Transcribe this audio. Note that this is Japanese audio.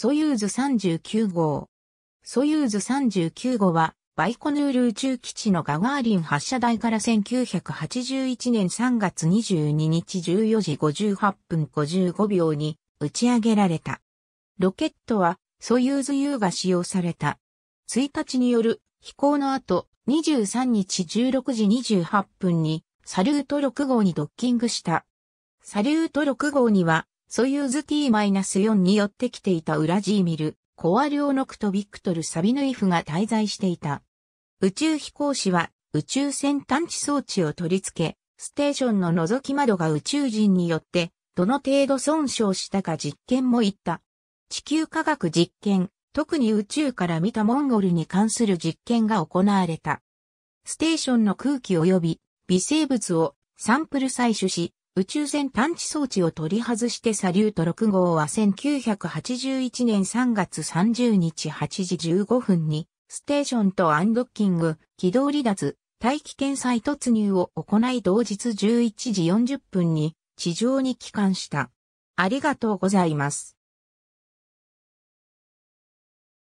ソユーズ39号。ソユーズ39号は、バイコヌール宇宙基地のガガーリン発射台から1981年3月22日14時58分55秒に打ち上げられた。ロケットはソユーズ U が使用された。1日による飛行の後23日16時28分にサルート6号にドッキングした。サルート6号にはソユーズ T-4 に寄ってきていたウラジーミル、コアリオノクとビクトル・サビヌイフが滞在していた。宇宙飛行士は宇宙船探知装置を取り付け、ステーションの覗き窓が宇宙人によってどの程度損傷したか実験も言った。地球科学実験、特に宇宙から見たモンゴルに関する実験が行われた。ステーションの空気及び微生物をサンプル採取し、宇宙船探知装置を取り外してサリュート6号は1981年3月30日8時15分にステーションとアンドッキング、軌道離脱、大気圏再突入を行い同日11時40分に地上に帰還した。ありがとうございます。